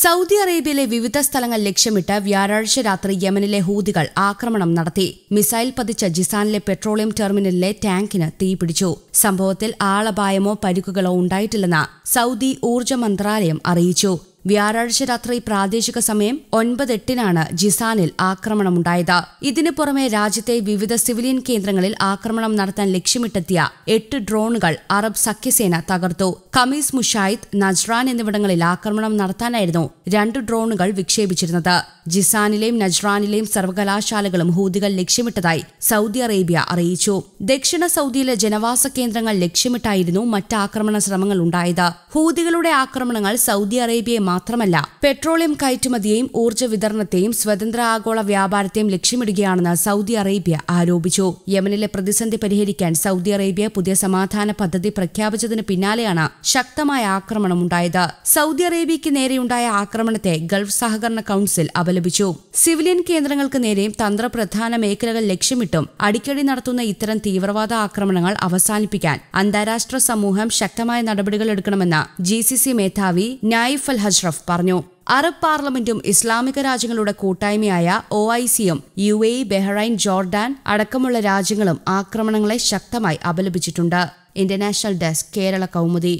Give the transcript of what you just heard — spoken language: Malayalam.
സൗദി അറേബ്യയിലെ വിവിധ സ്ഥലങ്ങൾ ലക്ഷ്യമിട്ട് വ്യാഴാഴ്ച രാത്രി യമനിലെ ഹൂതികൾ ആക്രമണം നടത്തി മിസൈൽ പതിച്ച ജിസാനിലെ പെട്രോളിയം ടെർമിനലിലെ ടാങ്കിന് തീപിടിച്ചു സംഭവത്തിൽ ആളപായമോ പരിക്കുകളോ ഉണ്ടായിട്ടില്ലെന്ന് സൗദി ഊർജ്ജ മന്ത്രാലയം അറിയിച്ചു വ്യാഴാഴ്ച രാത്രി പ്രാദേശിക സമയം ഒൻപത് എട്ടിനാണ് ജിസാനിൽ ആക്രമണമുണ്ടായത് ഇതിനു പുറമെ രാജ്യത്തെ വിവിധ സിവിലിയൻ കേന്ദ്രങ്ങളിൽ ആക്രമണം നടത്താൻ ലക്ഷ്യമിട്ടെത്തിയ എട്ട് ഡ്രോണുകൾ അറബ് സഖ്യസേന തകർത്തു കമീസ് മുഷായിദ് നജ്റാൻ എന്നിവിടങ്ങളിൽ ആക്രമണം നടത്താനായിരുന്നു രണ്ട് ഡ്രോണുകൾ വിക്ഷേപിച്ചിരുന്നത് ജിസാനിലെയും നജ്റാനിലെയും സർവകലാശാലകളും ഹൂതികൾ ലക്ഷ്യമിട്ടതായി സൗദി അറേബ്യ അറിയിച്ചു ദക്ഷിണ സൌദിയിലെ ജനവാസ കേന്ദ്രങ്ങൾ ലക്ഷ്യമിട്ടായിരുന്നു മറ്റ് ആക്രമണ ശ്രമങ്ങൾ ഉണ്ടായത് ഹൂതികളുടെ ആക്രമണങ്ങൾ സൗദി അറേബ്യയെ മാത്രമല്ല പെട്രോളിയം കയറ്റുമതിയെയും ഊർജ്ജ വിതരണത്തെയും സ്വതന്ത്ര ആഗോള വ്യാപാരത്തെയും ലക്ഷ്യമിടുകയാണെന്ന് സൗദി അറേബ്യ ആരോപിച്ചു യമനിലെ പ്രതിസന്ധി പരിഹരിക്കാൻ സൗദി അറേബ്യ പുതിയ സമാധാന പദ്ധതി പ്രഖ്യാപിച്ചതിന് പിന്നാലെയാണ് ശക്തമായ ആക്രമണമുണ്ടായത് സൗദി അറേബ്യയ്ക്ക് നേരെയുണ്ടായ ആക്രമണത്തെ ഗൾഫ് സഹകരണ കൌൺസിൽ അപലപിച്ചു സിവിലിയൻ കേന്ദ്രങ്ങൾക്ക് നേരെയും തന്ത്രപ്രധാന മേഖലകൾ ലക്ഷ്യമിട്ടും അടിക്കടി നടത്തുന്ന ഇത്തരം തീവ്രവാദ ആക്രമണങ്ങൾ അവസാനിപ്പിക്കാൻ അന്താരാഷ്ട്ര സമൂഹം ശക്തമായ നടപടികൾ എടുക്കണമെന്ന് ജി സി സി മേധാവി നായിഫ് അൽ ഹജ് അഷ്റഫ് പറഞ്ഞു അറബ് പാർലമെന്റും ഇസ്ലാമിക രാജ്യങ്ങളുടെ കൂട്ടായ്മയായ ഒ ഐ സിയും യു എ ബെഹ്റൈൻ ജോർഡാൻ അടക്കമുള്ള രാജ്യങ്ങളും ആക്രമണങ്ങളെ ശക്തമായി അപലപിച്ചിട്ടുണ്ട് ഇന്റർനാഷണൽ ഡെസ്ക് കേരള കൗമുദി